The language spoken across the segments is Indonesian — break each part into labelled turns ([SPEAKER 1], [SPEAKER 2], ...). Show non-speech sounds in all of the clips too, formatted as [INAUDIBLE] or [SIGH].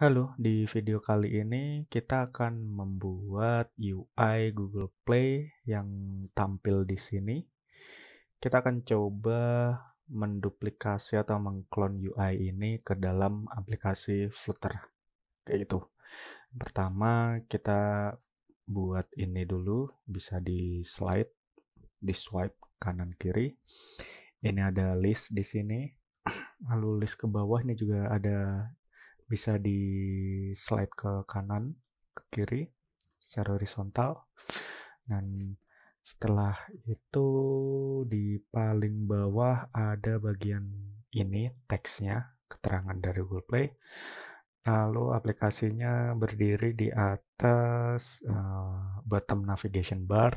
[SPEAKER 1] Halo, di video kali ini kita akan membuat UI Google Play yang tampil di sini. Kita akan coba menduplikasi atau mengklon UI ini ke dalam aplikasi Flutter. Kayak gitu. Pertama, kita buat ini dulu, bisa di slide, di swipe kanan kiri. Ini ada list di sini. [CLEARS THROAT] Lalu list ke bawah ini juga ada bisa di slide ke kanan, ke kiri secara horizontal. Dan setelah itu di paling bawah ada bagian ini teksnya, keterangan dari Google Play. Lalu aplikasinya berdiri di atas uh, bottom navigation bar.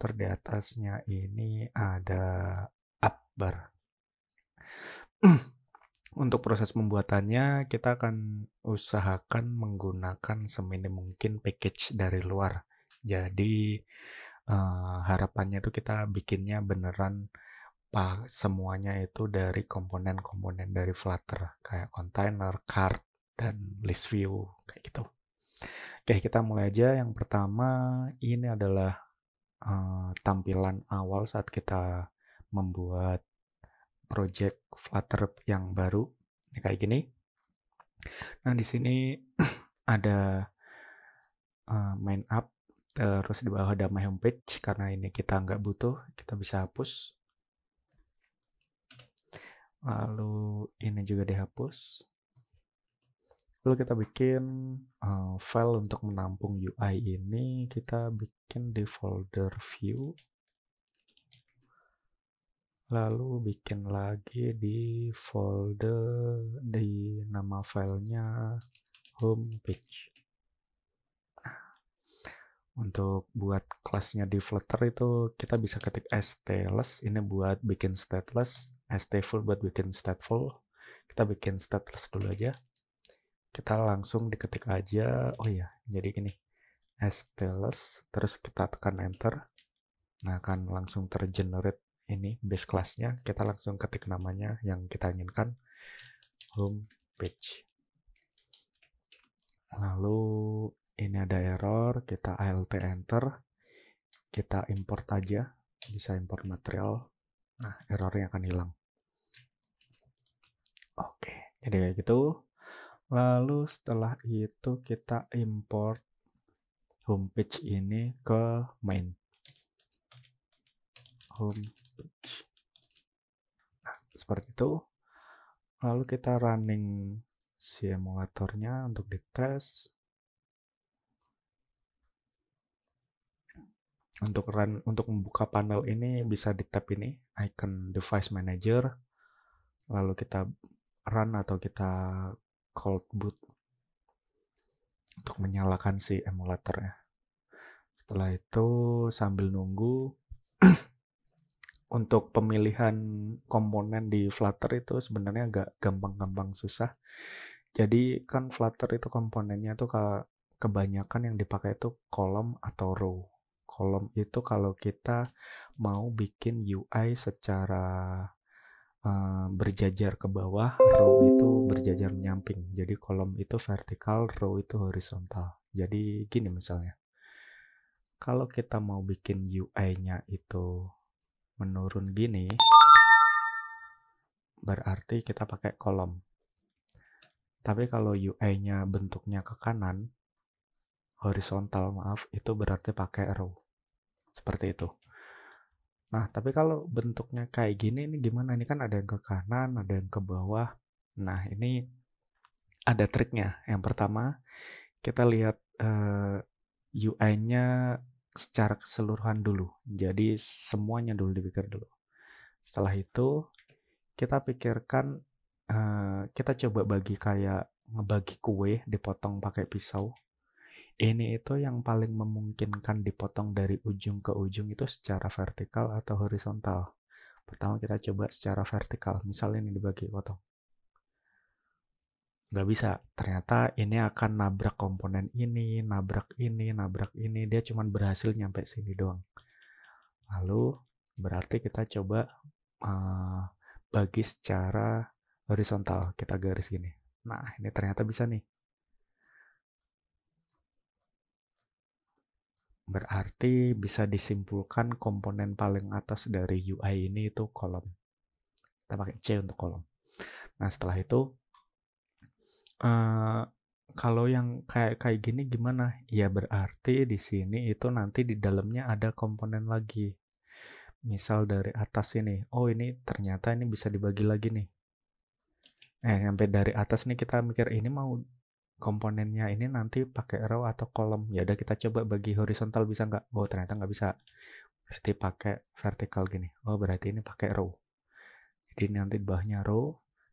[SPEAKER 1] Terus di atasnya ini ada app bar [CLEARS THROAT] Untuk proses pembuatannya, kita akan usahakan menggunakan seminim mungkin package dari luar. Jadi uh, harapannya itu kita bikinnya beneran pak semuanya itu dari komponen-komponen dari Flutter kayak container, card dan list view kayak gitu. Oke, kita mulai aja. Yang pertama ini adalah uh, tampilan awal saat kita membuat project Flutter yang baru ya, kayak gini. Nah di sini [CLEARS THROAT] ada uh, main up, terus di bawah ada my homepage karena ini kita nggak butuh, kita bisa hapus. Lalu ini juga dihapus. Lalu kita bikin uh, file untuk menampung UI ini, kita bikin di folder view lalu bikin lagi di folder di nama filenya home page nah, untuk buat kelasnya di Flutter itu kita bisa ketik stateless ini buat bikin stateless stful buat bikin stateful kita bikin stateless dulu aja kita langsung diketik aja oh iya jadi gini stateless terus kita tekan enter nah akan langsung tergenerate ini base classnya kita langsung ketik namanya yang kita inginkan home page lalu ini ada error kita alt enter kita import aja bisa import material nah errornya akan hilang oke jadi kayak gitu lalu setelah itu kita import home page ini ke main home seperti itu. Lalu kita running simulatornya untuk dites. Untuk run untuk membuka panel ini bisa di tap ini icon device manager. Lalu kita run atau kita cold boot untuk menyalakan si emulatornya. Setelah itu sambil nunggu [CLEARS THROAT] untuk pemilihan komponen di Flutter itu sebenarnya agak gampang-gampang susah. Jadi kan Flutter itu komponennya tuh ke kebanyakan yang dipakai itu kolom atau row. Kolom itu kalau kita mau bikin UI secara uh, berjajar ke bawah, row itu berjajar menyamping. Jadi kolom itu vertikal, row itu horizontal. Jadi gini misalnya. Kalau kita mau bikin UI-nya itu menurun gini berarti kita pakai kolom. Tapi kalau UI-nya bentuknya ke kanan, horizontal maaf, itu berarti pakai row. Seperti itu. Nah, tapi kalau bentuknya kayak gini, ini gimana? Ini kan ada yang ke kanan, ada yang ke bawah. Nah, ini ada triknya. Yang pertama, kita lihat uh, eh, UI-nya secara keseluruhan dulu. Jadi semuanya dulu dipikir dulu. Setelah itu kita pikirkan uh, kita coba bagi kayak ngebagi kue dipotong pakai pisau. Ini itu yang paling memungkinkan dipotong dari ujung ke ujung itu secara vertikal atau horizontal. Pertama kita coba secara vertikal. Misalnya ini dibagi potong nggak bisa ternyata ini akan nabrak komponen ini nabrak ini nabrak ini dia cuman berhasil nyampe sini doang lalu berarti kita coba uh, bagi secara horizontal kita garis gini nah ini ternyata bisa nih berarti bisa disimpulkan komponen paling atas dari UI ini itu kolom kita pakai C untuk kolom nah setelah itu kalau yang kayak kayak gini gimana? Ya berarti di sini itu nanti di dalamnya ada komponen lagi. Misal dari atas ini, oh ini ternyata ini bisa dibagi lagi nih. Eh sampai dari atas nih kita mikir ini mau komponennya ini nanti pakai row atau kolom. Ya udah kita coba bagi horizontal bisa nggak? Oh ternyata nggak bisa. Berarti pakai vertikal gini. Oh berarti ini pakai row. Jadi nanti bahnya bawahnya row,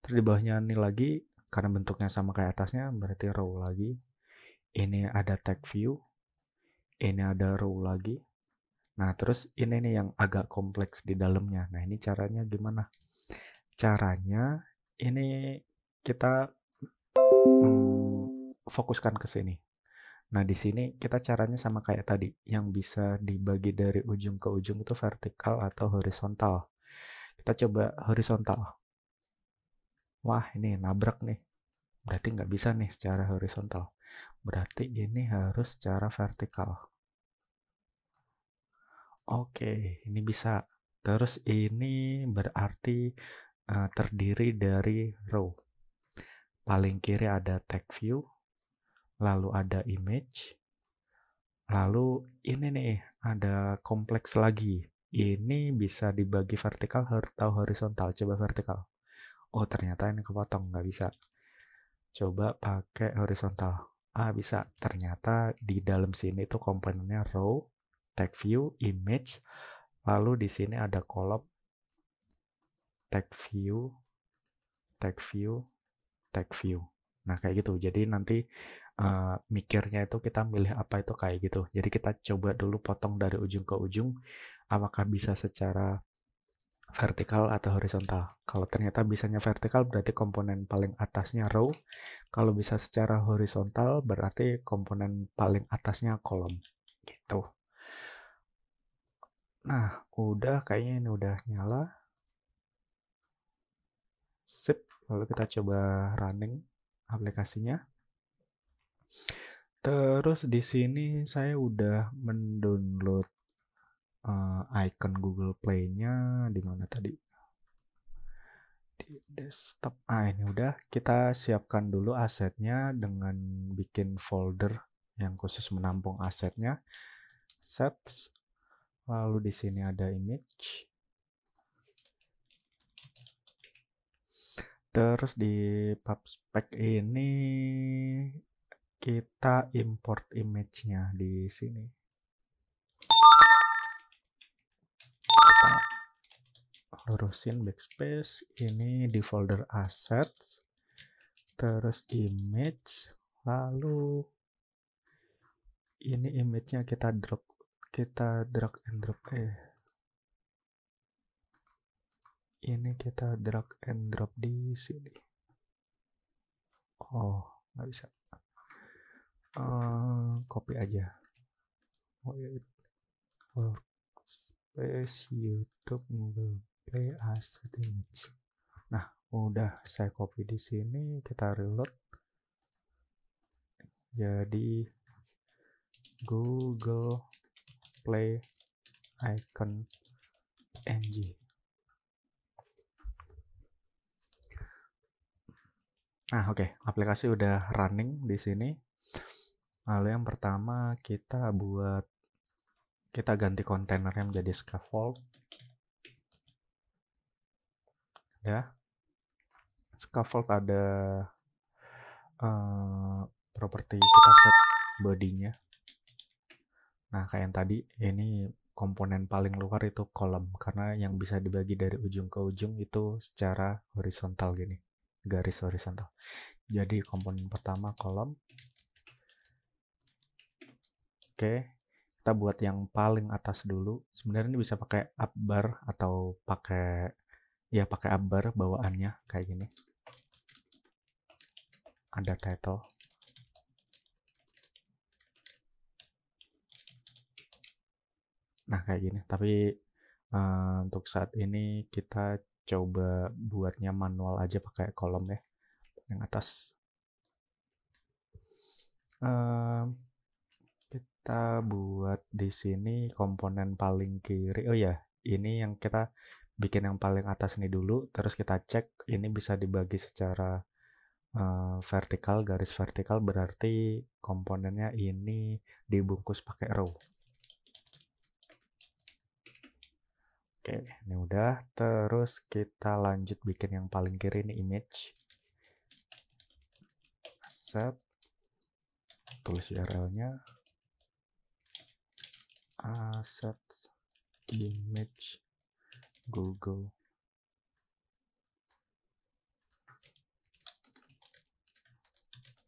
[SPEAKER 1] terus di bawahnya ini lagi karena bentuknya sama kayak atasnya berarti row lagi ini ada tag view ini ada row lagi nah terus ini nih yang agak kompleks di dalamnya nah ini caranya gimana caranya ini kita hmm, fokuskan ke sini nah di sini kita caranya sama kayak tadi yang bisa dibagi dari ujung ke ujung itu vertikal atau horizontal kita coba horizontal wah ini nabrak nih berarti nggak bisa nih secara horizontal berarti ini harus secara vertikal oke ini bisa terus ini berarti uh, terdiri dari row paling kiri ada tag view lalu ada image lalu ini nih ada kompleks lagi ini bisa dibagi vertikal atau horizontal coba vertikal oh ternyata ini kepotong nggak bisa coba pakai horizontal ah bisa ternyata di dalam sini itu komponennya row tag view image lalu di sini ada kolom tag view tag view tag view nah kayak gitu jadi nanti uh, mikirnya itu kita milih apa itu kayak gitu jadi kita coba dulu potong dari ujung ke ujung apakah bisa secara vertikal atau horizontal. Kalau ternyata bisanya vertikal berarti komponen paling atasnya row. Kalau bisa secara horizontal berarti komponen paling atasnya kolom. Gitu. Nah, udah kayaknya ini udah nyala. Sip, lalu kita coba running aplikasinya. Terus di sini saya udah mendownload uh, icon Google Play-nya di mana tadi? Di desktop. Ah, ini udah. Kita siapkan dulu asetnya dengan bikin folder yang khusus menampung asetnya. Sets. Lalu di sini ada image. Terus di PubSpec ini kita import image-nya di sini. lurusin backspace ini di folder assets terus image lalu ini image-nya kita drop kita drag and drop eh ini kita drag and drop di sini oh nggak bisa uh, copy aja wait oh, ya, workspace oh, YouTube Google Play as image nah udah saya copy di sini kita reload jadi Google Play Icon ng Nah, oke, okay. aplikasi udah running di sini. Lalu yang pertama kita buat kita ganti kontainernya menjadi scaffold ya scaffold ada uh, properti kita set bodynya. nah kayak yang tadi ini komponen paling luar itu kolom karena yang bisa dibagi dari ujung ke ujung itu secara horizontal gini garis horizontal jadi komponen pertama kolom oke kita buat yang paling atas dulu sebenarnya ini bisa pakai up bar atau pakai ya pakai abar bawaannya kayak gini ada title nah kayak gini tapi uh, untuk saat ini kita coba buatnya manual aja pakai kolom ya yang atas uh, kita buat di sini komponen paling kiri oh ya ini yang kita bikin yang paling atas ini dulu terus kita cek ini bisa dibagi secara uh, vertikal garis vertikal berarti komponennya ini dibungkus pakai row oke ini udah terus kita lanjut bikin yang paling kiri ini image set tulis URL nya asset image Google.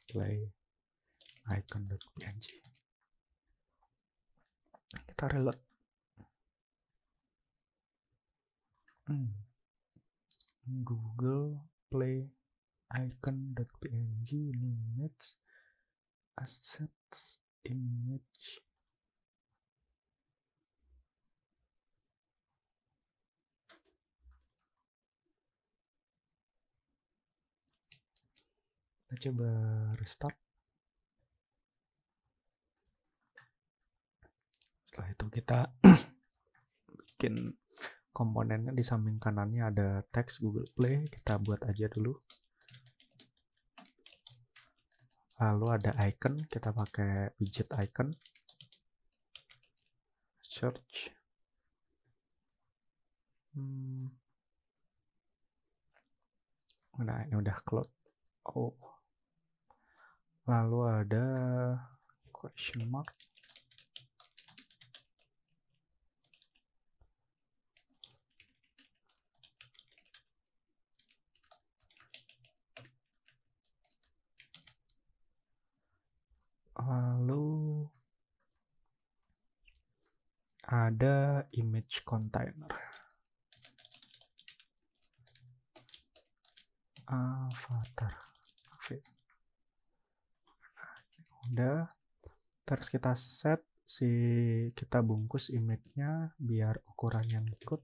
[SPEAKER 1] play Icon PNG. kita reload hmm. google play Icon PNG. image assets image Kita coba restart. Setelah itu kita [CLEARS THROAT] bikin komponennya di samping kanannya ada teks Google Play. Kita buat aja dulu. Lalu ada icon, kita pakai widget icon. Search. Hmm. Nah, ini udah cloud. Oh lalu ada question mark lalu ada image container terus kita set si kita bungkus image-nya biar ukurannya ngikut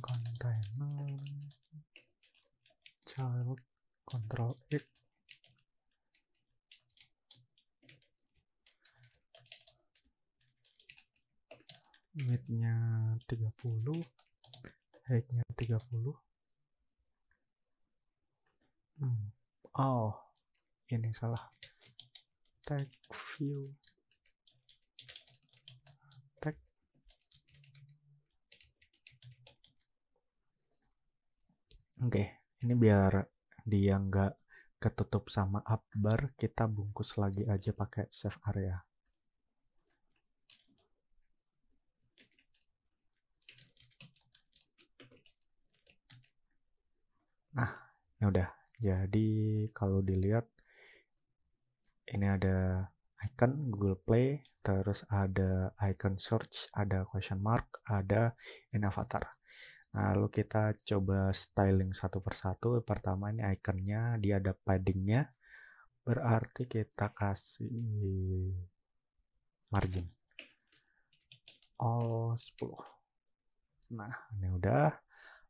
[SPEAKER 1] container child control x width-nya 30 height-nya 30 hmm. oh ini salah tag view tag oke okay, ini biar dia nggak ketutup sama up bar kita bungkus lagi aja pakai save area nah ya udah jadi kalau dilihat ini ada icon Google Play, terus ada icon search, ada question mark, ada in avatar. Nah, lalu kita coba styling satu persatu. Pertama ini iconnya, dia ada paddingnya. Berarti kita kasih margin. All 10. Nah, ini udah.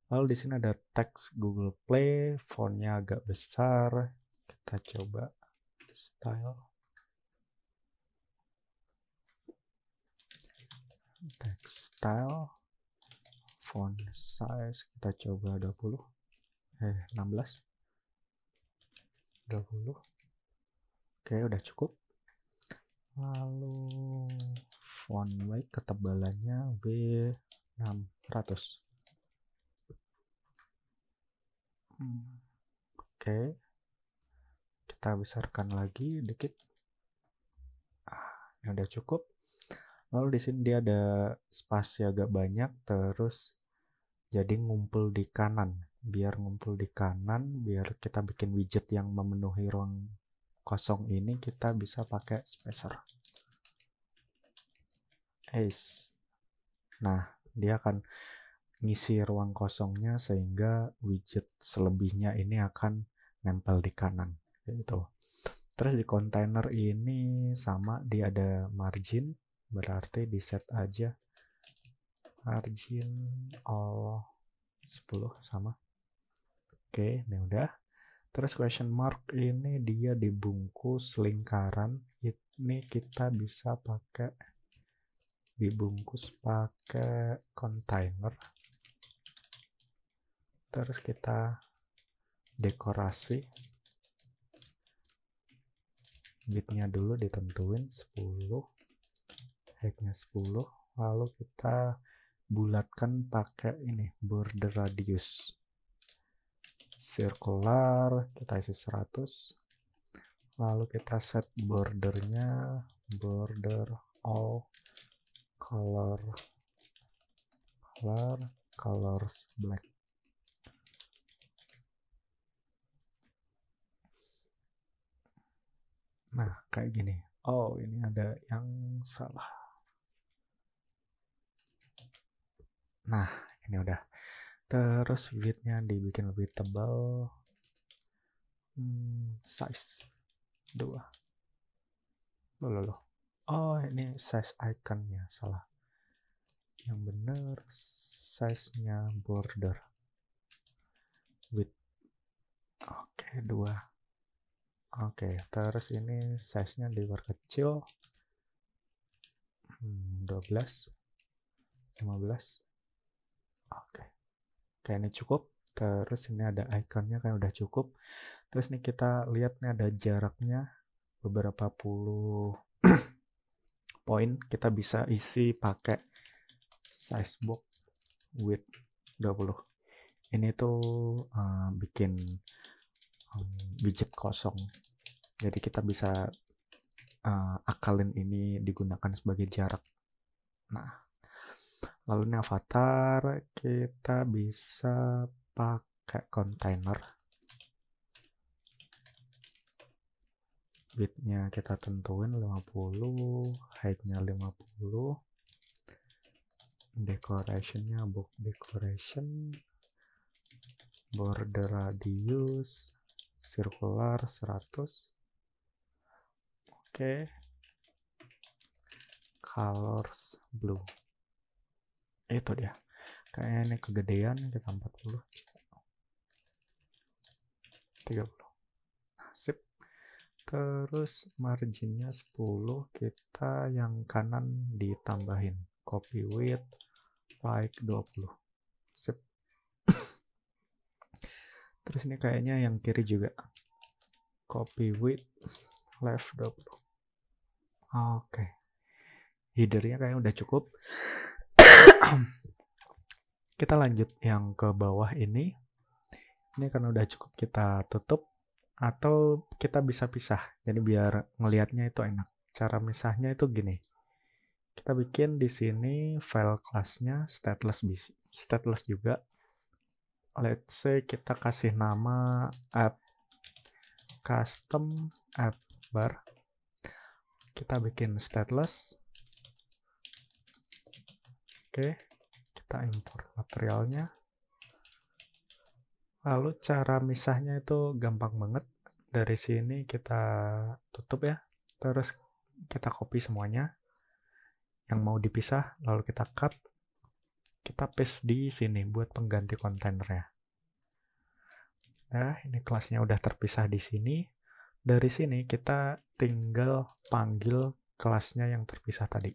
[SPEAKER 1] Lalu di sini ada teks Google Play, fontnya agak besar. Kita coba style text style font size kita coba 20 eh 16 20 oke udah cukup lalu font weight ketebalannya B 600 hmm. oke okay kita besarkan lagi dikit ah, ini udah cukup lalu di sini dia ada spasi agak banyak terus jadi ngumpul di kanan biar ngumpul di kanan biar kita bikin widget yang memenuhi ruang kosong ini kita bisa pakai spacer ace nah dia akan ngisi ruang kosongnya sehingga widget selebihnya ini akan nempel di kanan gitu terus di container ini sama dia ada margin berarti di set aja margin all 10 sama oke ini udah terus question mark ini dia dibungkus lingkaran ini kita bisa pakai dibungkus pakai container terus kita dekorasi bitnya dulu ditentuin 10 hacknya 10 lalu kita bulatkan pakai ini border radius circular kita isi 100 lalu kita set bordernya border all color color colors black Nah, kayak gini. Oh, ini ada yang salah. Nah, ini udah. Terus widthnya dibikin lebih tebal. Hmm, size 2. Loh, loh, loh. Oh, ini size icon-nya salah. Yang bener size-nya border. Width. Oke, okay, 2. Oke, okay, terus ini size-nya diperkecil. Hmm, 12 15. Oke. Okay. Oke, kayaknya cukup. Terus ini ada ikonnya kayak udah cukup. Terus nih kita lihat nih ada jaraknya beberapa puluh [CLEARS THROAT] poin kita bisa isi pakai size box width 20. Ini tuh uh, bikin um, widget kosong. Jadi kita bisa uh, akalin ini digunakan sebagai jarak. Nah, lalu ini avatar kita bisa pakai container. width kita tentuin 50, height-nya 50 decorationnya book decoration border radius sirkular 100 oke colors blue itu dia kayaknya ini kegedean kita 40 30 nah, sip terus marginnya 10 kita yang kanan ditambahin copy width like 20 sip terus ini kayaknya yang kiri juga copy with left double. oke okay. headernya kayaknya udah cukup [COUGHS] kita lanjut yang ke bawah ini ini karena udah cukup kita tutup atau kita bisa pisah jadi biar ngelihatnya itu enak cara misahnya itu gini kita bikin di sini file kelasnya stateless stateless juga let's say kita kasih nama app custom app bar kita bikin stateless oke kita import materialnya lalu cara misahnya itu gampang banget dari sini kita tutup ya terus kita copy semuanya yang mau dipisah lalu kita cut kita paste di sini buat pengganti kontenernya. Nah, ini kelasnya udah terpisah di sini. Dari sini kita tinggal panggil kelasnya yang terpisah tadi.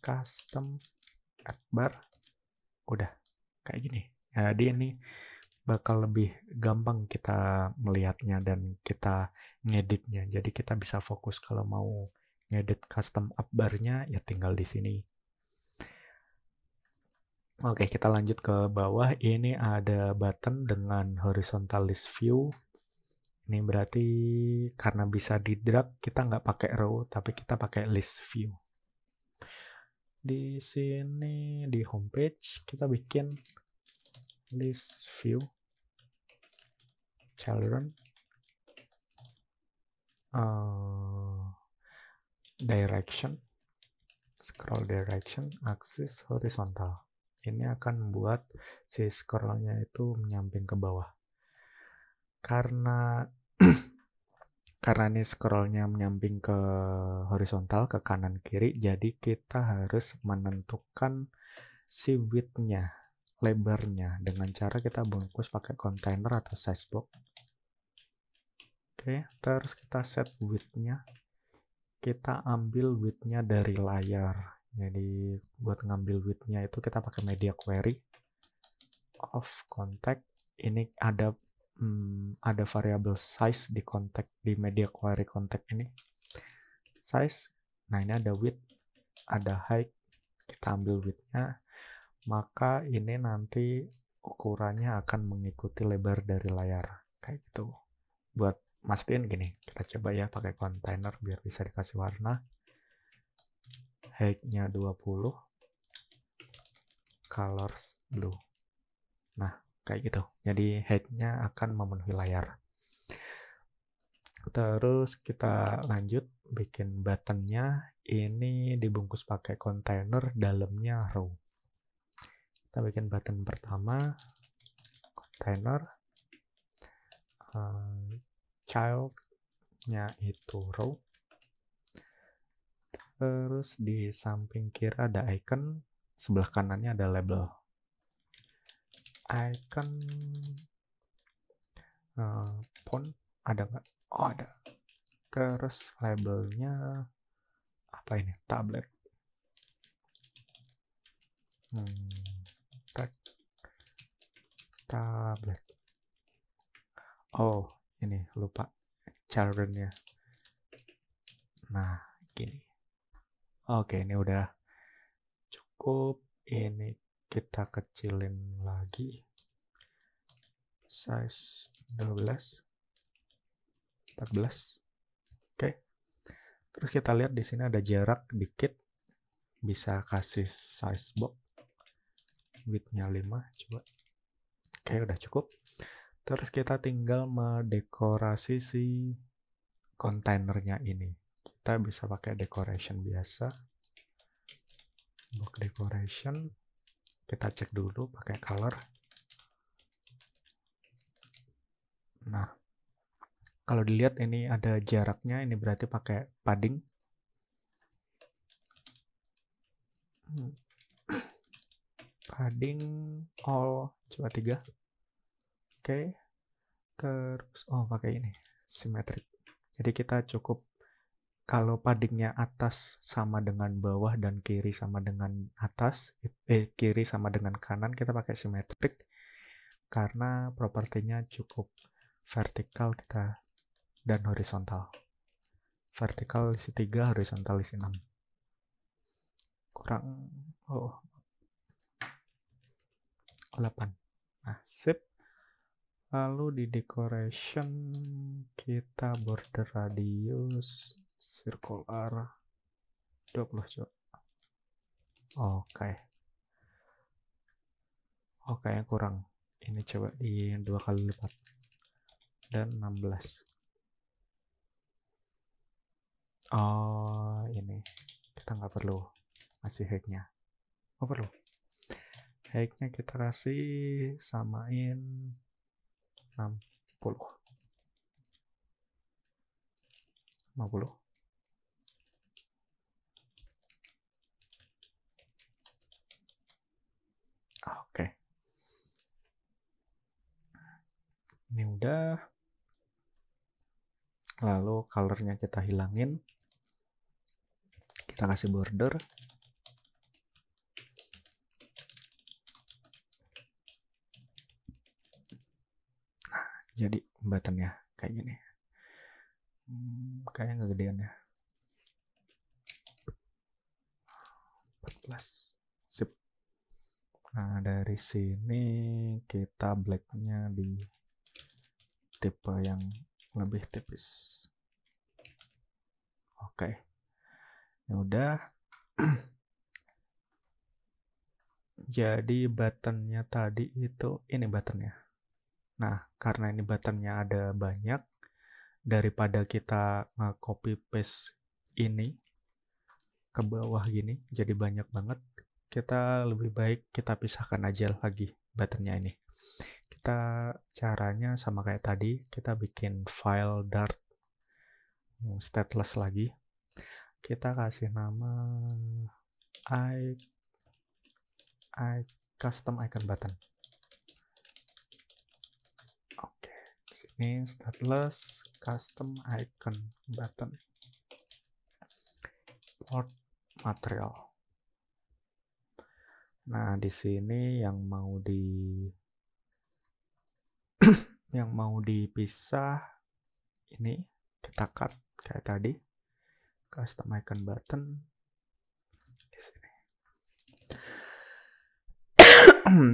[SPEAKER 1] Custom bar udah kayak gini. Jadi ini bakal lebih gampang kita melihatnya dan kita ngeditnya. Jadi kita bisa fokus kalau mau ngedit custom up bar-nya ya tinggal di sini Oke, kita lanjut ke bawah. Ini ada button dengan horizontal list view. Ini berarti karena bisa di drag, kita nggak pakai row, tapi kita pakai list view. Di sini, di homepage, kita bikin list view children uh, direction scroll direction axis horizontal ini akan membuat si scrollnya itu menyamping ke bawah karena [CLEARS THROAT] karena ini scrollnya menyamping ke horizontal ke kanan kiri jadi kita harus menentukan si widthnya lebarnya dengan cara kita bungkus pakai container atau size box oke terus kita set widthnya kita ambil widthnya dari layar jadi buat ngambil widthnya itu kita pakai media query of contact ini ada hmm, ada variabel size di contact di media query contact ini size nah ini ada width ada height kita ambil widthnya maka ini nanti ukurannya akan mengikuti lebar dari layar kayak gitu buat mastiin gini kita coba ya pakai container biar bisa dikasih warna height-nya 20, colors blue. Nah, kayak gitu. Jadi height-nya akan memenuhi layar. Terus kita lanjut bikin buttonnya. Ini dibungkus pakai container. dalamnya row. Kita bikin button pertama, container, uh, child-nya itu row Terus di samping kiri ada icon, sebelah kanannya ada label. Icon uh, ada nggak? Oh ada. Terus labelnya apa ini? Tablet. Hmm, Tablet. Oh, ini lupa children Nah, gini. Oke, ini udah cukup. Ini kita kecilin lagi. Size 12. 14. Oke. Terus kita lihat di sini ada jarak dikit. Bisa kasih size box. Width-nya 5, coba. Oke, udah cukup. Terus kita tinggal mendekorasi si kontainernya ini kita bisa pakai decoration biasa box decoration kita cek dulu pakai color nah kalau dilihat ini ada jaraknya ini berarti pakai padding hmm. [CLEARS THROAT] padding all coba tiga oke okay. terus oh pakai ini simetrik jadi kita cukup kalau paddingnya atas sama dengan bawah dan kiri sama dengan atas, eh kiri sama dengan kanan kita pakai simetrik karena propertinya cukup vertikal kita dan horizontal. Vertikal isi 3, horizontal isi 6. Kurang oh 8. Nah, sip. Lalu di decoration kita border radius circle R 20 cok oke okay. oke okay, yang kurang ini coba di dua kali lipat dan 16 oh ini kita nggak perlu masih hacknya oh perlu hacknya kita kasih samain 60 50 ini udah lalu colornya kita hilangin kita kasih border nah jadi buttonnya kayak gini hmm, kayak ngegedean ya plus sip nah dari sini kita blacknya di tipe yang lebih tipis oke okay. ya udah [CLEARS THROAT] jadi buttonnya tadi itu ini buttonnya nah karena ini buttonnya ada banyak daripada kita copy paste ini ke bawah gini jadi banyak banget kita lebih baik kita pisahkan aja lagi buttonnya ini kita caranya sama kayak tadi, kita bikin file Dart hmm, stateless lagi. Kita kasih nama i i custom icon button. Oke, okay. sini stateless custom icon button port material. Nah, di sini yang mau di yang mau dipisah ini kita cut kayak tadi custom icon button di sini [CLEARS THROAT]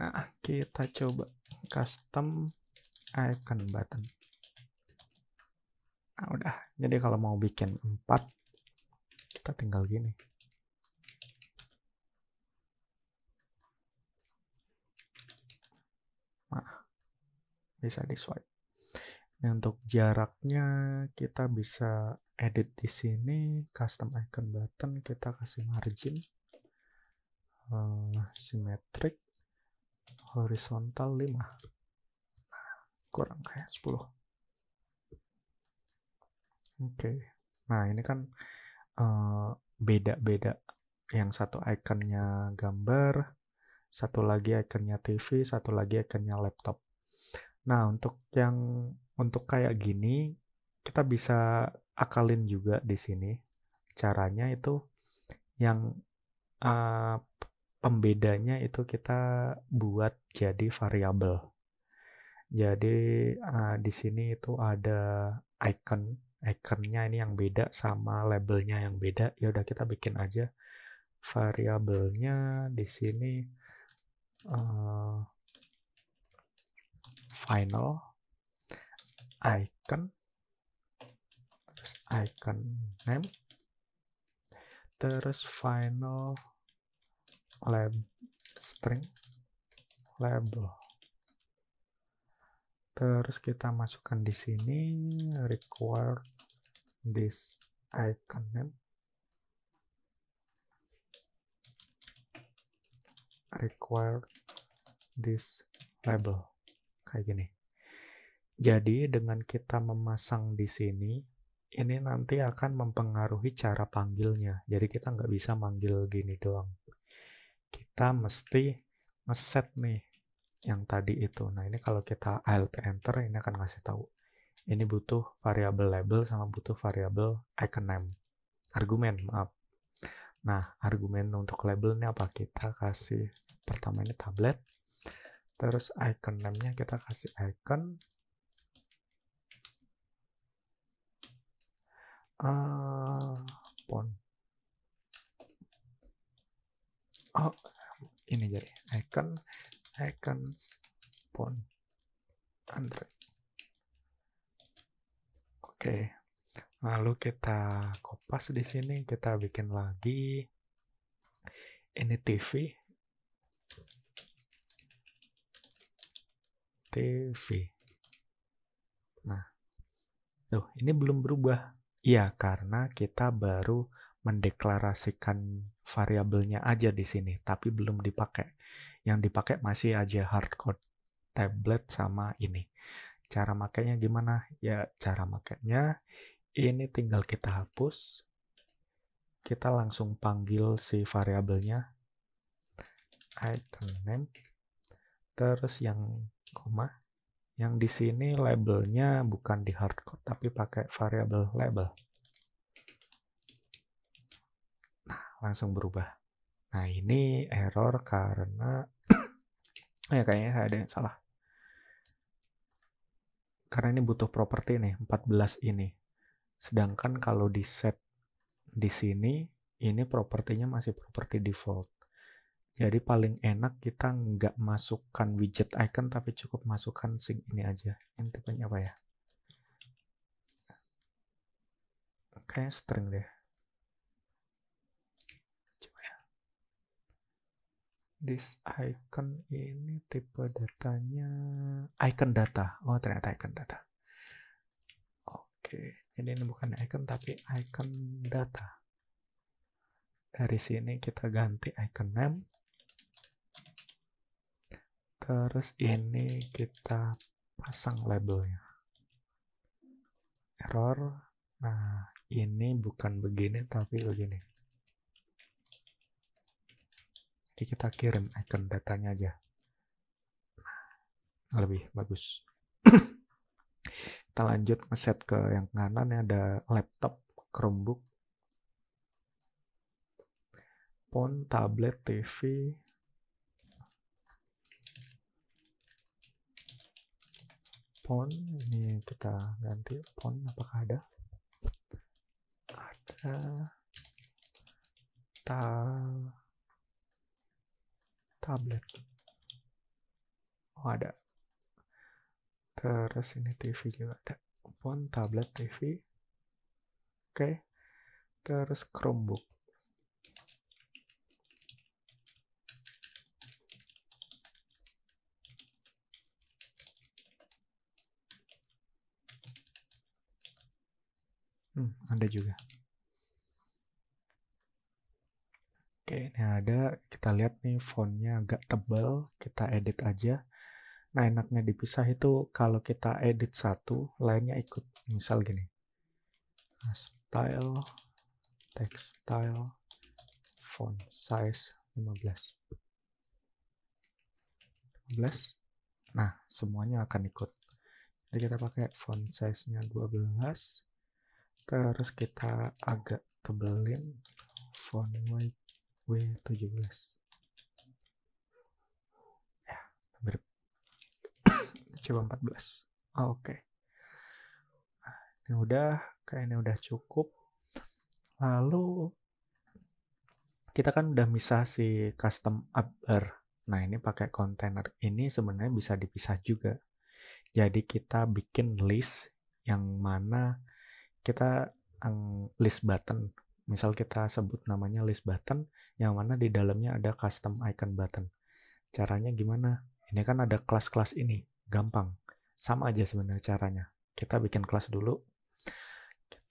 [SPEAKER 1] nah kita coba custom icon button nah, udah jadi kalau mau bikin empat kita tinggal gini bisa di swipe Nah, untuk jaraknya kita bisa edit di sini, custom icon button kita kasih margin uh, symmetric horizontal 5. Nah, kurang kayak 10. Oke. Okay. Nah, ini kan eh, beda-beda. Uh, Yang satu ikonnya gambar, satu lagi ikonnya TV, satu lagi ikonnya laptop. Nah, untuk yang untuk kayak gini kita bisa akalin juga di sini. Caranya itu yang uh, pembedanya itu kita buat jadi variabel. Jadi uh, di sini itu ada icon, iconnya ini yang beda sama labelnya yang beda. Ya udah kita bikin aja variabelnya di sini uh, final icon terus icon name terus final lab string label terus kita masukkan di sini require this icon name require this label kayak gini. Jadi dengan kita memasang di sini, ini nanti akan mempengaruhi cara panggilnya. Jadi kita nggak bisa manggil gini doang. Kita mesti ngeset nih yang tadi itu. Nah ini kalau kita alt enter ini akan ngasih tahu. Ini butuh variable label sama butuh variable icon name. Argumen, maaf. Nah, argumen untuk label ini apa? Kita kasih pertama ini tablet terus icon name kita kasih icon uh, oh ini jadi icon icon pon android oke okay. lalu kita kopas di sini kita bikin lagi ini TV TV. Nah, tuh ini belum berubah. Iya, karena kita baru mendeklarasikan variabelnya aja di sini, tapi belum dipakai. Yang dipakai masih aja hardcode tablet sama ini. Cara makainya gimana? Ya, cara makainya ini tinggal kita hapus. Kita langsung panggil si variabelnya item name. Terus yang koma yang di sini labelnya bukan di hardcode tapi pakai variable label. Nah, langsung berubah. Nah, ini error karena [COUGHS] ya kayaknya ada yang salah. Karena ini butuh properti nih 14 ini. Sedangkan kalau di set di sini ini propertinya masih properti default. Jadi paling enak kita nggak masukkan widget icon tapi cukup masukkan sync ini aja. Ini tipenya apa ya? Kayak string deh. Coba ya. This icon ini tipe datanya icon data. Oh ternyata icon data. Oke, jadi ini bukan icon tapi icon data. Dari sini kita ganti icon name terus ini kita pasang labelnya error nah ini bukan begini tapi begini jadi kita kirim icon datanya aja nah, lebih bagus kita lanjut ngeset ke yang kanan ya, ada laptop Chromebook phone tablet TV Pon, ini kita ganti Pon, apakah ada ada ta tablet oh ada terus ini TV juga ada Pon, tablet TV oke okay. terus Chromebook Hmm, ada juga. Oke, ini ada. Kita lihat nih fontnya agak tebal. Kita edit aja. Nah, enaknya dipisah itu kalau kita edit satu, lainnya ikut. Misal gini. Nah, style, text style, font size 15. 15. Nah, semuanya akan ikut. Jadi kita pakai font size-nya 12 terus kita agak tebelin font white W17 ya hampir coba 14 oh, ah, oke okay. Ah, ini udah kayaknya udah cukup lalu kita kan udah misah si custom upper nah ini pakai container ini sebenarnya bisa dipisah juga jadi kita bikin list yang mana kita ang list button misal kita sebut namanya list button yang mana di dalamnya ada custom icon button caranya gimana ini kan ada kelas-kelas ini gampang sama aja sebenarnya caranya kita bikin kelas dulu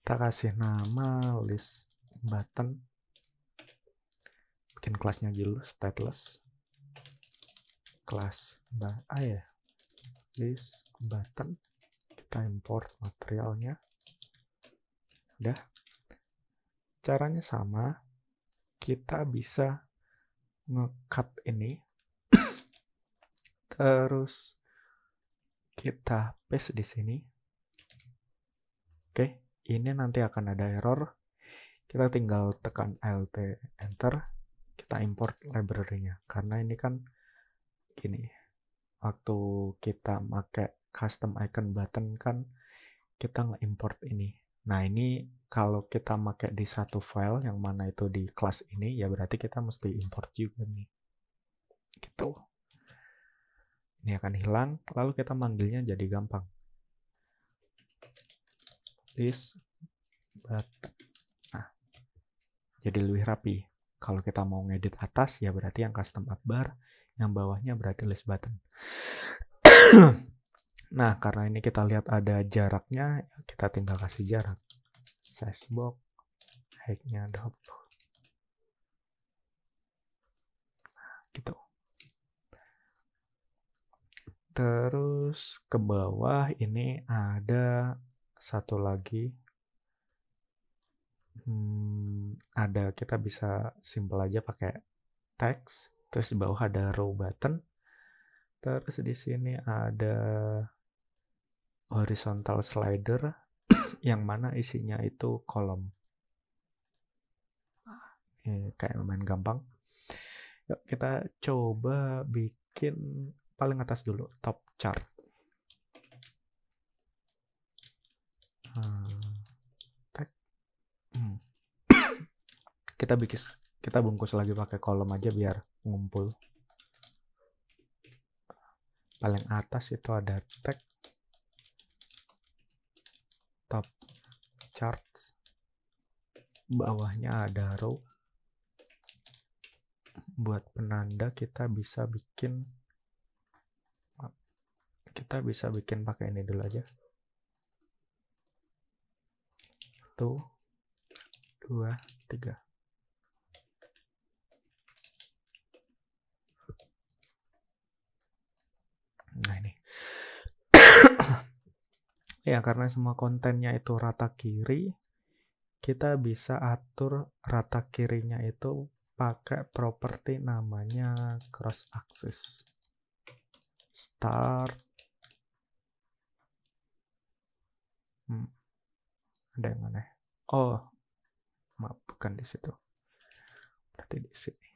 [SPEAKER 1] kita kasih nama list button bikin kelasnya dulu stateless kelas ah ya list button kita import materialnya Dah. Caranya sama. Kita bisa nge-cut ini. [COUGHS] Terus kita paste di sini. Oke, ini nanti akan ada error. Kita tinggal tekan Alt Enter, kita import library-nya. Karena ini kan gini, waktu kita pakai custom icon button kan kita nge-import ini Nah, ini kalau kita pakai di satu file yang mana itu di kelas ini, ya berarti kita mesti import juga nih. Gitu. Ini akan hilang, lalu kita manggilnya jadi gampang. List but nah, jadi lebih rapi. Kalau kita mau ngedit atas, ya berarti yang custom up bar, yang bawahnya berarti list button. Nah, karena ini kita lihat ada jaraknya, ya kita tinggal kasih jarak. Size box, height-nya 20. Gitu. Terus ke bawah ini ada satu lagi. Hmm, ada kita bisa simple aja pakai text. Terus di bawah ada row button. Terus di sini ada horizontal slider [COUGHS] yang mana isinya itu kolom. Iya, kayak lumayan gampang. Yuk kita coba bikin paling atas dulu top chart. Hmm. [COUGHS] kita bikin kita bungkus lagi pakai kolom aja biar ngumpul. Paling atas itu ada tag Top charts bawahnya ada row buat penanda kita bisa bikin kita bisa bikin pakai ini dulu aja tuh dua tiga Ya, karena semua kontennya itu rata kiri, kita bisa atur rata kirinya itu pakai properti namanya cross axis. Start. Hmm. Ada yang aneh. Oh, maaf, bukan di situ. Berarti di sini.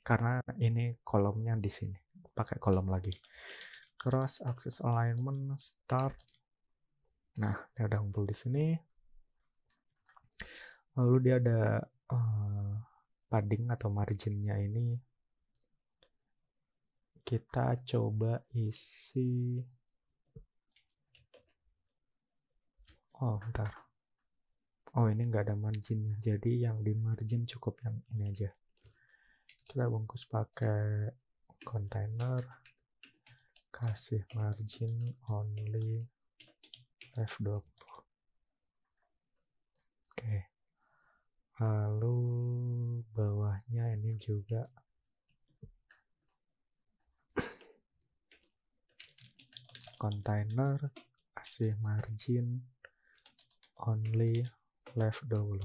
[SPEAKER 1] Karena ini kolomnya di sini. Pakai kolom lagi. Cross axis alignment start Nah, dia ada ngumpul di sini. Lalu dia ada uh, padding atau marginnya ini. Kita coba isi. Oh, bentar. Oh, ini nggak ada marginnya. Jadi yang di margin cukup yang ini aja. Kita bungkus pakai container. Kasih margin only F20 oke lalu bawahnya ini juga container AC margin only left dulu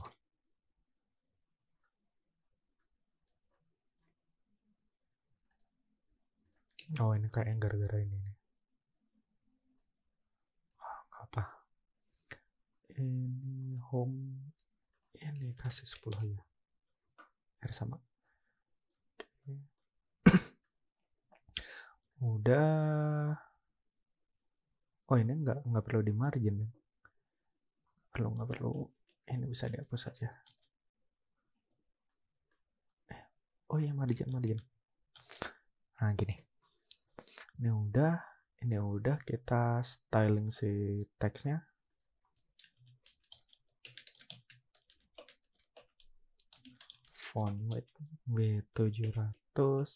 [SPEAKER 1] oh ini kayak gara-gara ini nih apa ini home iya, ini kasih 10 ya R sama [COUGHS] udah oh ini enggak enggak perlu di margin ya. perlu enggak perlu ini bisa dihapus saja eh, oh iya margin margin nah gini ini udah ini udah kita styling si teksnya font width B700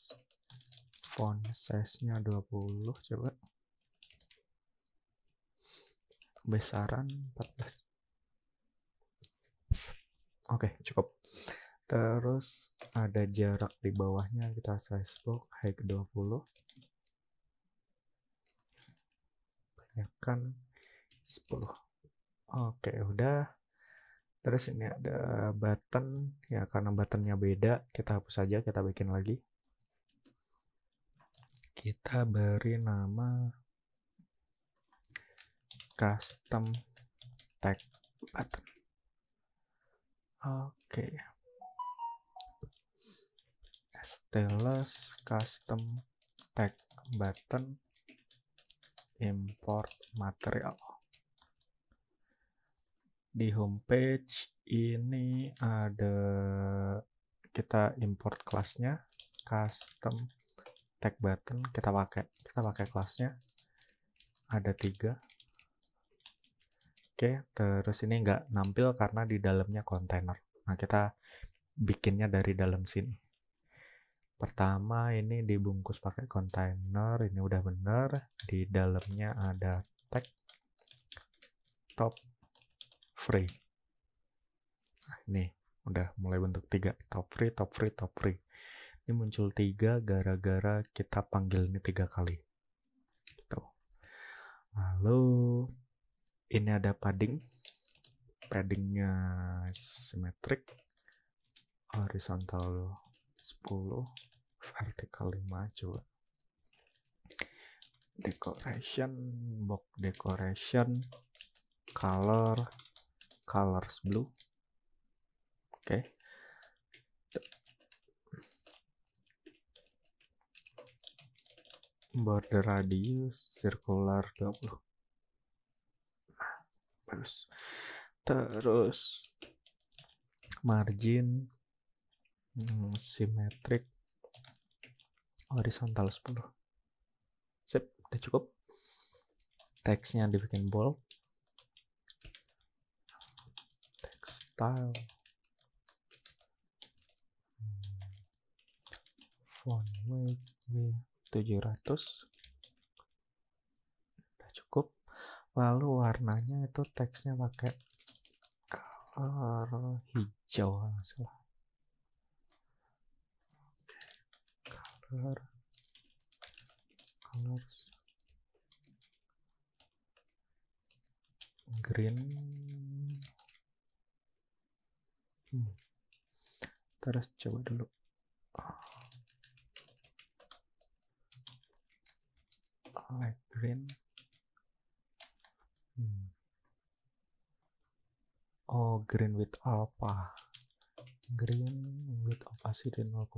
[SPEAKER 1] font size-nya 20 coba besaran 14 oke okay, cukup terus ada jarak di bawahnya kita size box height 20 tanyakan 10 oke udah terus ini ada button ya karena buttonnya beda kita hapus saja kita bikin lagi kita beri nama custom tag button oke okay. custom tag button import material di homepage ini ada kita import kelasnya custom tag button kita pakai kita pakai kelasnya ada tiga oke terus ini nggak nampil karena di dalamnya kontainer nah kita bikinnya dari dalam sini pertama ini dibungkus pakai kontainer ini udah bener di dalamnya ada tag top free nah, ini udah mulai bentuk tiga top free top free top free ini muncul tiga gara-gara kita panggil ini tiga kali gitu lalu ini ada padding paddingnya simetrik horizontal 10 artikel 5 coba decoration box decoration color colors blue oke okay. border radius circular 20 nah, terus margin Hmm, simetrik horizontal 10 sip udah cukup teksnya dibikin bold text style font weight tujuh 700 udah cukup lalu warnanya itu teksnya pakai color hijau salah color colors green hmm. terus coba dulu light green hmm. oh green with alpha green with opacity 0,2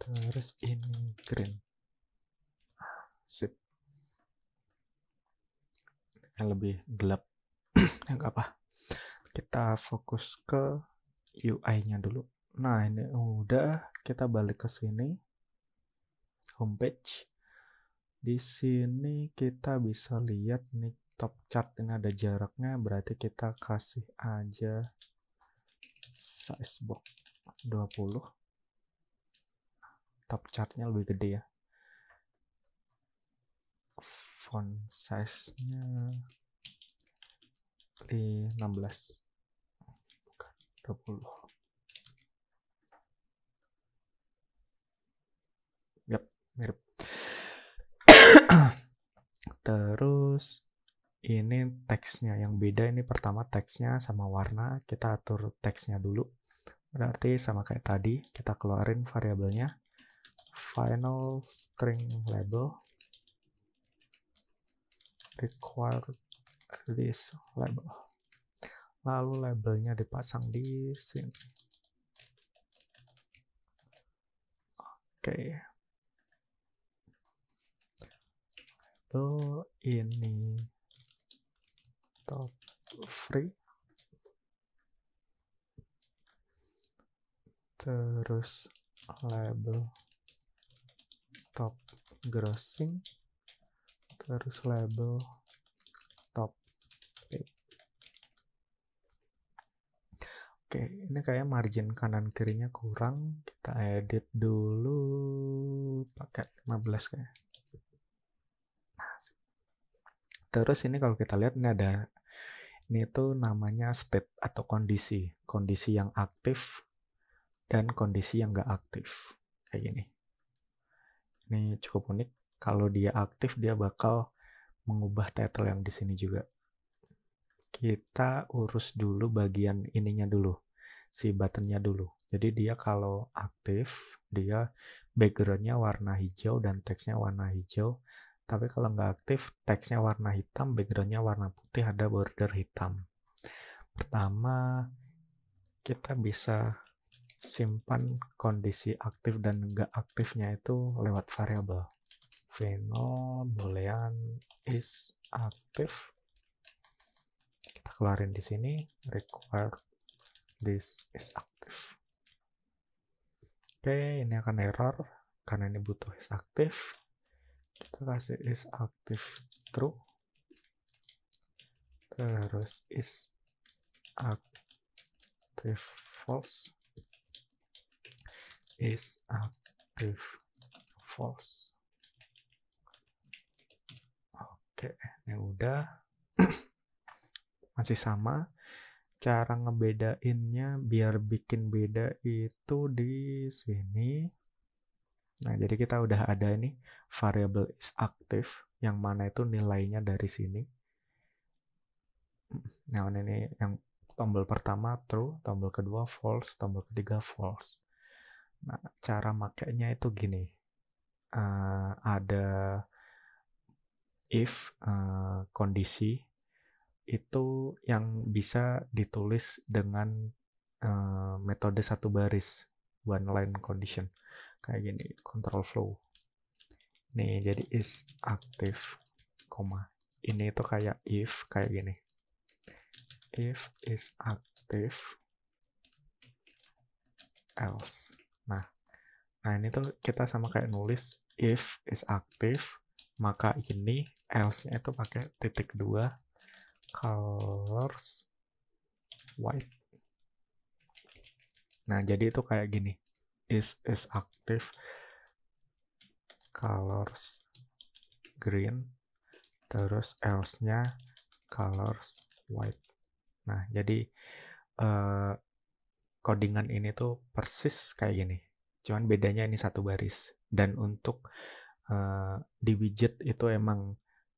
[SPEAKER 1] terus ini green sip yang lebih gelap [CLEARS THROAT] nggak apa kita fokus ke UI-nya dulu nah ini udah kita balik ke sini homepage di sini kita bisa lihat nih top chart ini ada jaraknya berarti kita kasih aja size box 20 top chartnya lebih gede ya font size nya 16 bukan 20 yep mirip [COUGHS] terus ini teksnya yang beda ini pertama teksnya sama warna kita atur teksnya dulu berarti sama kayak tadi kita keluarin variabelnya final string label required this label lalu labelnya dipasang di sini oke okay. label ini top free terus label top grossing terus label top pay. Oke, ini kayak margin kanan kirinya kurang. Kita edit dulu pakai 15 kayak. terus ini kalau kita lihat ini ada ini itu namanya state atau kondisi, kondisi yang aktif dan kondisi yang gak aktif kayak gini. Ini cukup unik. Kalau dia aktif, dia bakal mengubah title yang di sini juga. Kita urus dulu bagian ininya dulu, si buttonnya dulu. Jadi dia kalau aktif, dia backgroundnya warna hijau dan teksnya warna hijau. Tapi kalau nggak aktif, teksnya warna hitam, backgroundnya warna putih, ada border hitam. Pertama, kita bisa simpan kondisi aktif dan gak aktifnya itu lewat variabel veno boolean is aktif kita keluarin di sini require this is active oke ini akan error karena ini butuh is active kita kasih is active true terus is active false is active false oke ini ya udah [CLEARS THROAT] masih sama cara ngebedainnya biar bikin beda itu di sini nah jadi kita udah ada ini variable is active yang mana itu nilainya dari sini nah ini yang tombol pertama true tombol kedua false tombol ketiga false Nah, cara makainya itu gini. Uh, ada if uh, kondisi itu yang bisa ditulis dengan uh, metode satu baris one line condition kayak gini control flow nih jadi is active koma ini itu kayak if kayak gini if is active else Nah, nah ini tuh kita sama kayak nulis if is aktif, maka ini else-nya itu pakai titik dua colors white. Nah, jadi itu kayak gini. Is is aktif colors green terus else-nya colors white. Nah, jadi uh, codingan ini tuh persis kayak gini. Cuman bedanya ini satu baris. Dan untuk uh, di widget itu emang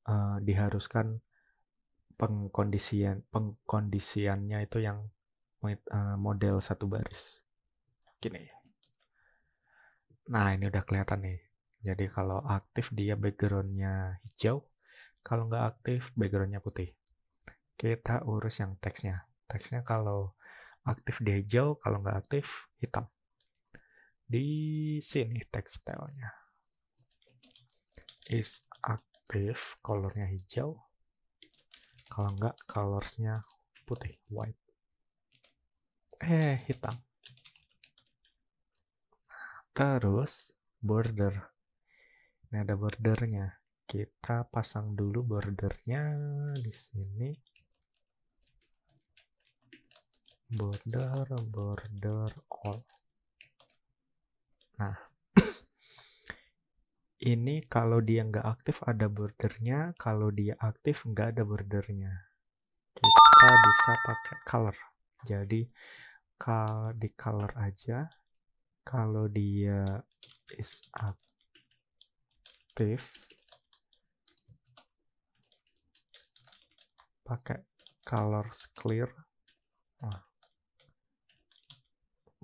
[SPEAKER 1] uh, diharuskan pengkondisian pengkondisiannya itu yang eh, model satu baris. Gini Nah ini udah kelihatan nih. Jadi kalau aktif dia backgroundnya hijau, kalau nggak aktif backgroundnya putih. Kita urus yang teksnya. Teksnya kalau aktif di hijau, kalau nggak aktif hitam. Di sini tekstilnya is aktif, colornya hijau. Kalau nggak colorsnya putih, white. Eh, hitam. Terus border. Ini ada bordernya. Kita pasang dulu bordernya di sini border border all nah [CLEARS THROAT] ini kalau dia nggak aktif ada bordernya kalau dia aktif nggak ada bordernya kita bisa pakai color jadi kalau di color aja kalau dia is aktif pakai colors clear nah,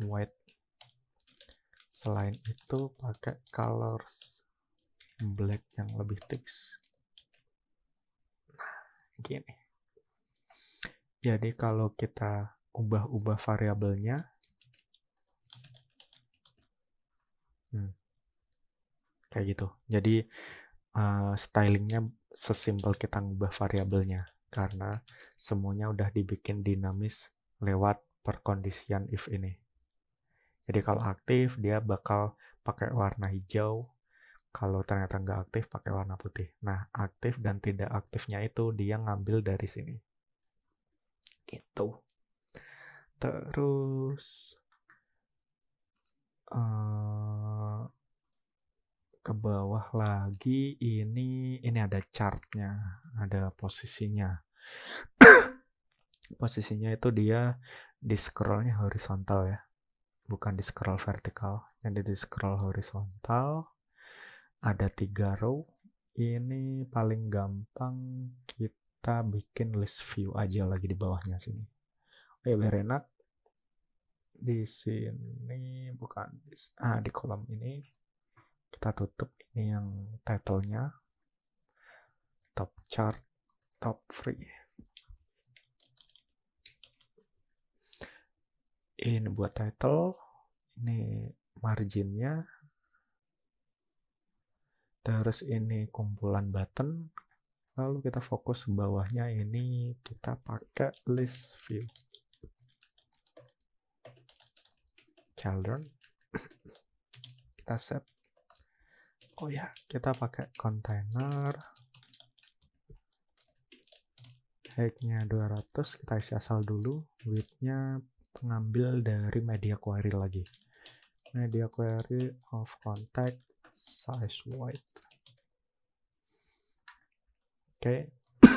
[SPEAKER 1] white selain itu pakai colors black yang lebih thick nah gini jadi kalau kita ubah-ubah variabelnya hmm, kayak gitu jadi uh, stylingnya sesimpel kita ubah variabelnya karena semuanya udah dibikin dinamis lewat perkondisian if ini jadi kalau aktif dia bakal pakai warna hijau, kalau ternyata nggak aktif pakai warna putih. Nah, aktif dan tidak aktifnya itu dia ngambil dari sini. Gitu. Terus uh, ke bawah lagi ini ini ada chartnya, ada posisinya. [COUGHS] posisinya itu dia di scrollnya horizontal ya bukan di scroll vertikal jadi di scroll horizontal ada tiga row ini paling gampang kita bikin list view aja lagi di bawahnya sini oke biar enak di sini bukan ah di kolom ini kita tutup ini yang title-nya top chart top free ini buat title ini marginnya terus ini kumpulan button lalu kita fokus bawahnya ini kita pakai list view children [COUGHS] kita set oh ya kita pakai container height-nya 200 kita isi asal dulu width-nya pengambil dari media query lagi media query of contact size white oke okay. [COUGHS]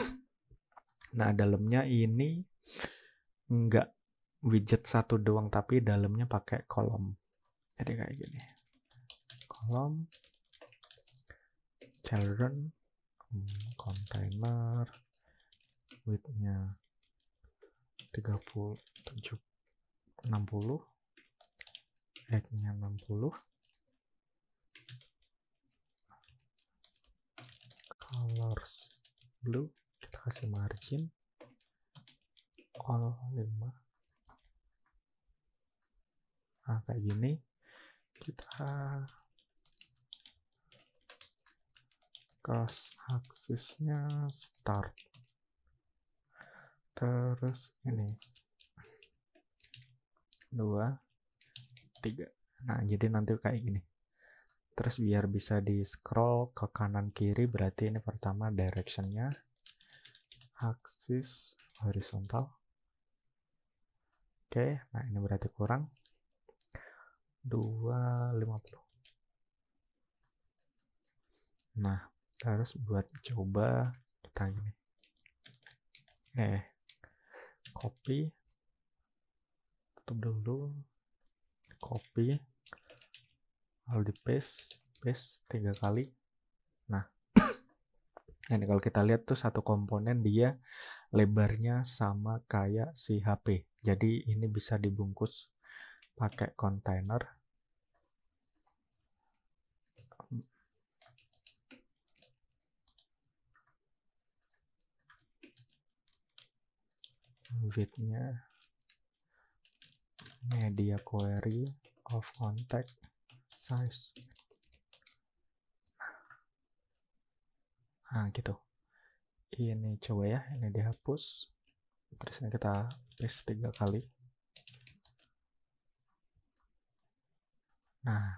[SPEAKER 1] nah dalamnya ini enggak widget satu doang tapi dalamnya pakai kolom jadi kayak gini kolom children hmm, container widthnya 30 70 60 X 60 colors blue kita kasih margin all 5 nah kayak gini kita cross axisnya start terus ini dua tiga nah jadi nanti kayak gini terus biar bisa di scroll ke kanan kiri berarti ini pertama directionnya aksis horizontal oke nah ini berarti kurang 250 nah terus buat coba kita ini eh copy tutup dulu copy lalu di paste paste tiga kali nah [COUGHS] ini kalau kita lihat tuh satu komponen dia lebarnya sama kayak si HP jadi ini bisa dibungkus pakai kontainer widthnya media query of contact size nah gitu ini coba ya ini dihapus terus ini kita paste tiga kali nah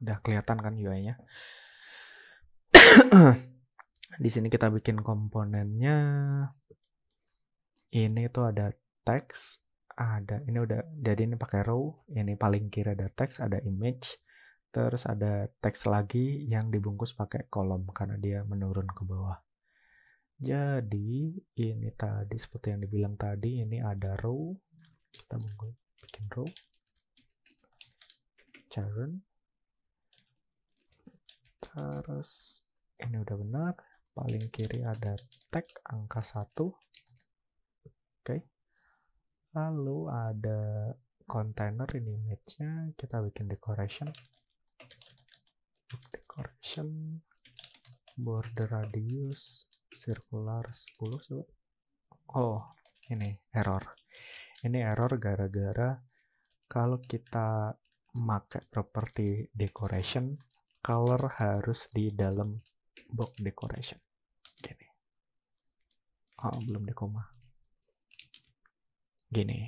[SPEAKER 1] udah kelihatan kan UI-nya [COUGHS] di sini kita bikin komponennya ini tuh ada text ada ini udah jadi ini pakai row ini paling kiri ada teks ada image terus ada teks lagi yang dibungkus pakai kolom karena dia menurun ke bawah jadi ini tadi seperti yang dibilang tadi ini ada row kita bungkus bikin row Charon terus ini udah benar paling kiri ada tag angka 1 oke okay lalu ada container ini image-nya kita bikin decoration decoration border radius circular 10 coba oh ini error ini error gara-gara kalau kita pakai properti decoration color harus di dalam box decoration gini oh belum dikoma gini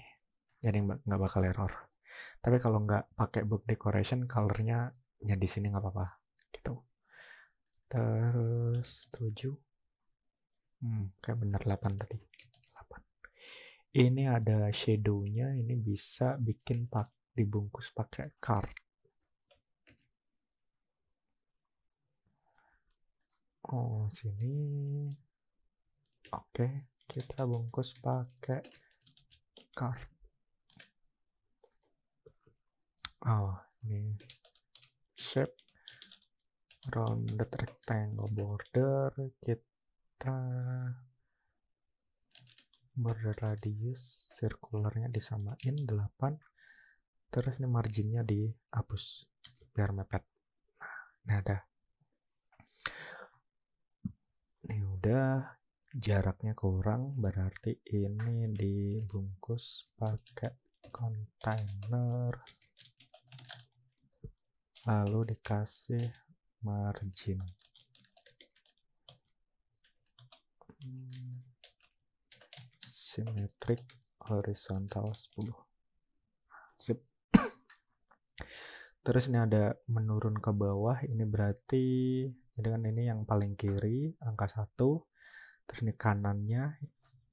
[SPEAKER 1] jadi nggak bakal error tapi kalau nggak pakai book decoration colornya ya di sini nggak apa-apa gitu terus 7 hmm, kayak bener 8 tadi 8 ini ada shadownya ini bisa bikin pak dibungkus pakai card oh sini oke kita bungkus pakai card oh ini shape rounded rectangle border kita border radius sirkulernya disamain 8 terus ini marginnya dihapus biar mepet nah, ini ada, ini udah jaraknya kurang berarti ini dibungkus pakai kontainer lalu dikasih margin simetrik horizontal 10 sip terus ini ada menurun ke bawah ini berarti dengan ini yang paling kiri angka 1 terus ini kanannya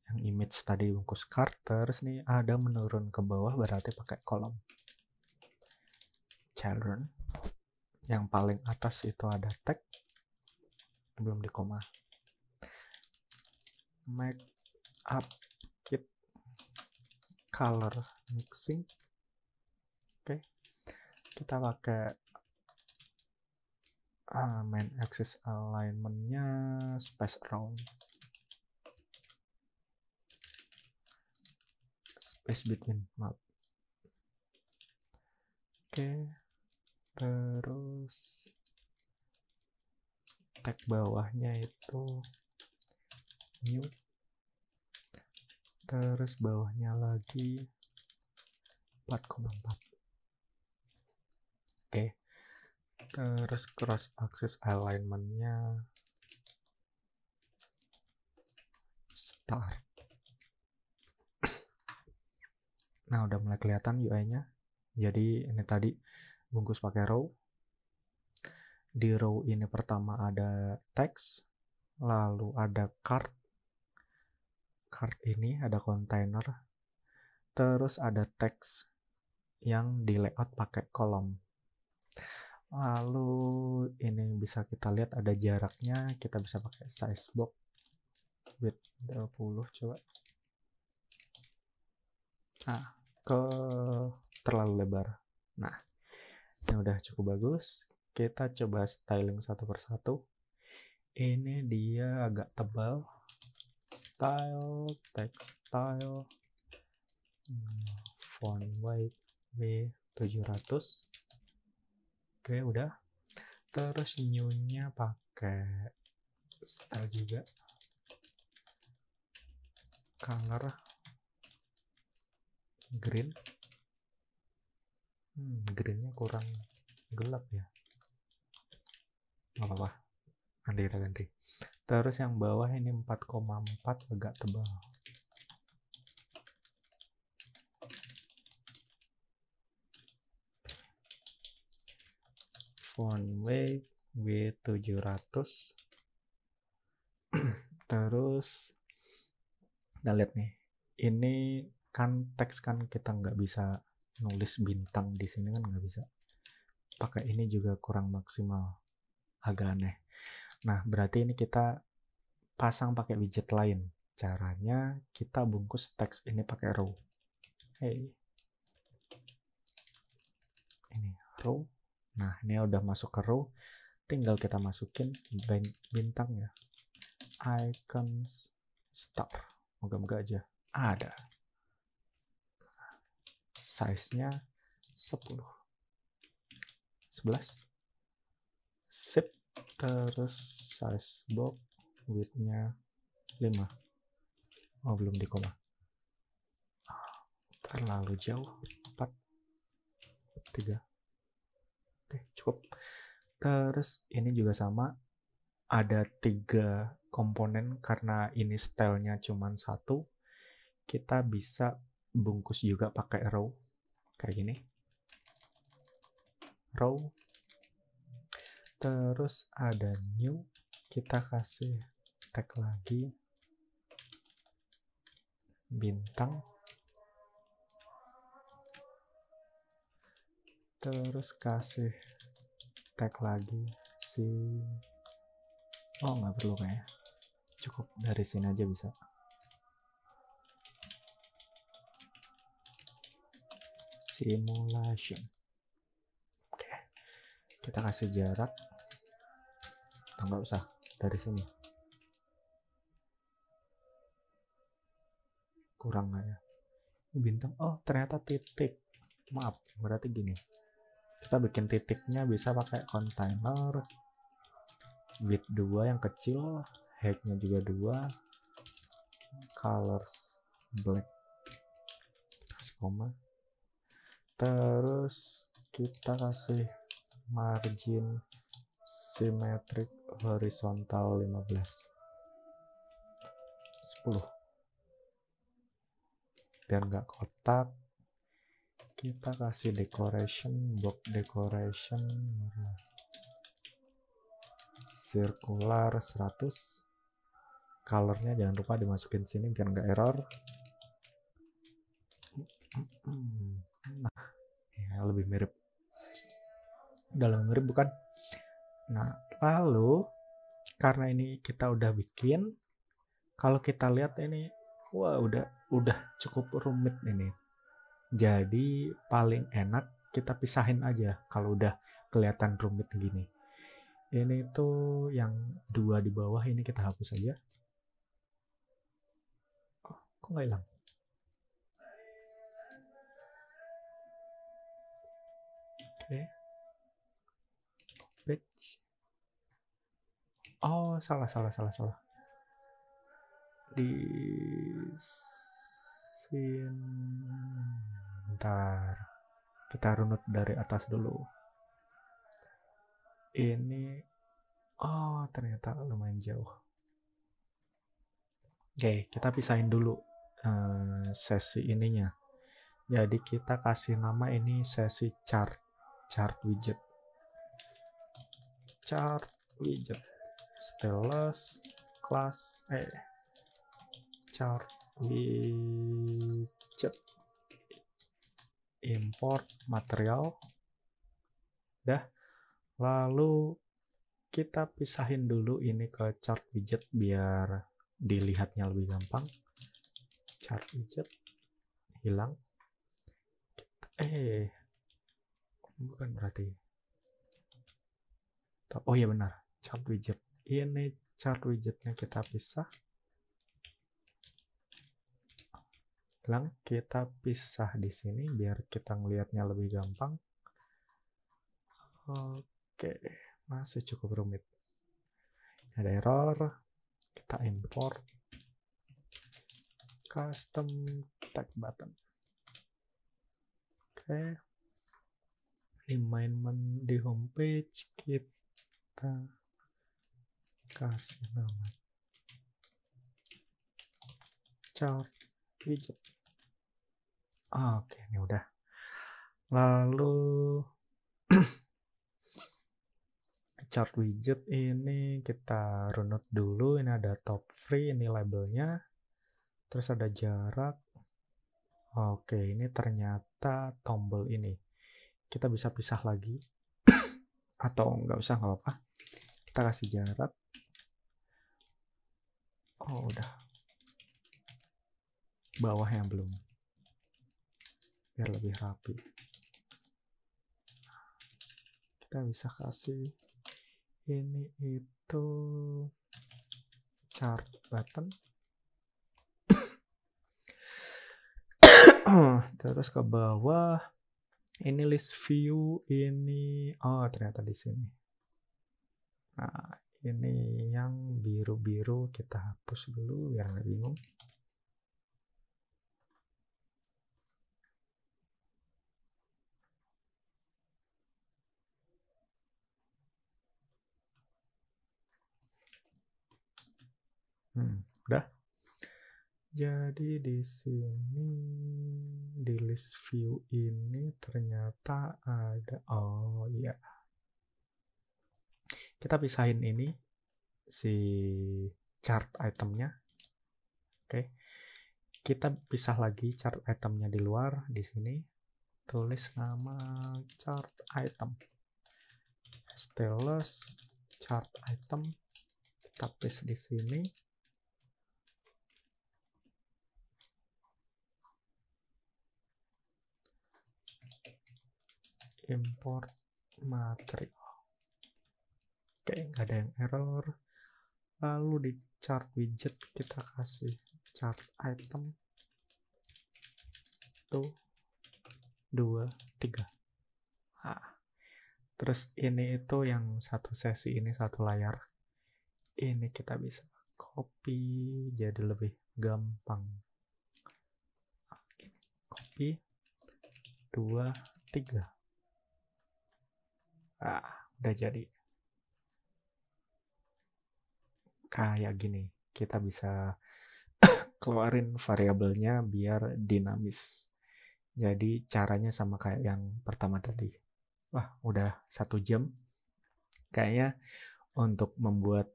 [SPEAKER 1] yang image tadi bungkus card terus nih ada menurun ke bawah berarti pakai kolom children yang paling atas itu ada tag belum di koma make up kit color mixing oke okay. kita pakai uh, main axis alignmentnya space around space between maaf oke terus tag bawahnya itu new terus bawahnya lagi 4,4 oke terus cross axis alignmentnya start Nah, udah mulai kelihatan UI-nya. Jadi ini tadi bungkus pakai row. Di row ini pertama ada text, lalu ada card. Card ini ada container. Terus ada text yang di layout pakai kolom. Lalu ini bisa kita lihat ada jaraknya, kita bisa pakai size box width 20 coba. Nah, ke terlalu lebar. Nah, ini udah cukup bagus. Kita coba styling satu persatu. Ini dia agak tebal. Style, text style hmm, font white B700. Oke, udah. Terus new-nya pakai style juga. Color green hmm, greennya kurang gelap ya nggak apa-apa nanti kita ganti terus yang bawah ini 4,4 agak tebal font weight W700 [CLEARS THROAT] terus kita lihat nih ini kan teks kan kita nggak bisa nulis bintang di sini kan nggak bisa pakai ini juga kurang maksimal agak aneh nah berarti ini kita pasang pakai widget lain caranya kita bungkus teks ini pakai row hey. ini row nah ini udah masuk ke row tinggal kita masukin bintang ya icons star moga-moga aja ada size-nya 10 11 sip terus size box width-nya 5 oh belum di koma terlalu jauh 4 3 oke cukup terus ini juga sama ada tiga komponen karena ini stylenya cuma satu kita bisa bungkus juga pakai row kayak gini row terus ada new kita kasih tag lagi bintang terus kasih tag lagi si oh nggak perlu kayak cukup dari sini aja bisa simulation oke kita kasih jarak Tidak usah dari sini kurang nggak ya ini bintang oh ternyata titik maaf berarti gini kita bikin titiknya bisa pakai container width 2 yang kecil height-nya juga 2 colors black terus koma terus kita kasih margin simetrik horizontal 15 10 biar nggak kotak kita kasih decoration box decoration circular 100 colornya jangan lupa dimasukin sini biar nggak error [CLEARS THROAT] nah ya, lebih mirip udah lebih mirip bukan nah lalu karena ini kita udah bikin kalau kita lihat ini wah udah udah cukup rumit ini jadi paling enak kita pisahin aja kalau udah kelihatan rumit gini ini tuh yang dua di bawah ini kita hapus aja oh, kok nggak hilang Oke. Page. Oh, salah salah salah salah. Di sini. Bentar. Kita runut dari atas dulu. Ini oh, ternyata lumayan jauh. Oke, okay, kita pisahin dulu uh, sesi ininya. Jadi kita kasih nama ini sesi chart chart widget chart widget stylus class eh chart widget import material dah lalu kita pisahin dulu ini ke chart widget biar dilihatnya lebih gampang chart widget hilang eh bukan berarti oh iya benar chart widget ini chart widgetnya kita pisah lang kita pisah di sini biar kita ngelihatnya lebih gampang oke masih cukup rumit ada error kita import custom tag button oke di main di homepage kita kasih nama chart widget ah, oke ini udah lalu [CLEARS THROAT] chart widget ini kita runut dulu ini ada top free ini labelnya terus ada jarak oke ini ternyata tombol ini kita bisa pisah lagi [COUGHS] atau nggak usah nggak apa-apa kita kasih jarak oh udah bawah yang belum biar lebih rapi kita bisa kasih ini itu chart button [COUGHS] terus ke bawah ini list view ini oh ternyata di sini nah ini yang biru-biru kita hapus dulu biar nggak bingung hmm, udah jadi di sini di list view ini ternyata ada oh ya. Kita pisahin ini si chart itemnya. Oke. Kita pisah lagi chart itemnya di luar di sini. Tulis nama chart item. Stylus chart item kita paste di sini import material oke nggak ada yang error lalu di chart widget kita kasih chart item tuh dua tiga. nah, terus ini itu yang satu sesi ini satu layar ini kita bisa copy jadi lebih gampang nah, copy dua tiga. Ah, udah jadi. Kayak gini, kita bisa [COUGHS] keluarin variabelnya biar dinamis. Jadi caranya sama kayak yang pertama tadi. Wah, udah satu jam. Kayaknya untuk membuat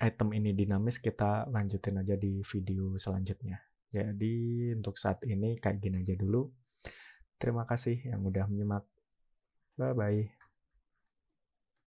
[SPEAKER 1] item ini dinamis kita lanjutin aja di video selanjutnya. Jadi untuk saat ini kayak gini aja dulu. Terima kasih yang udah menyimak. Bye-bye.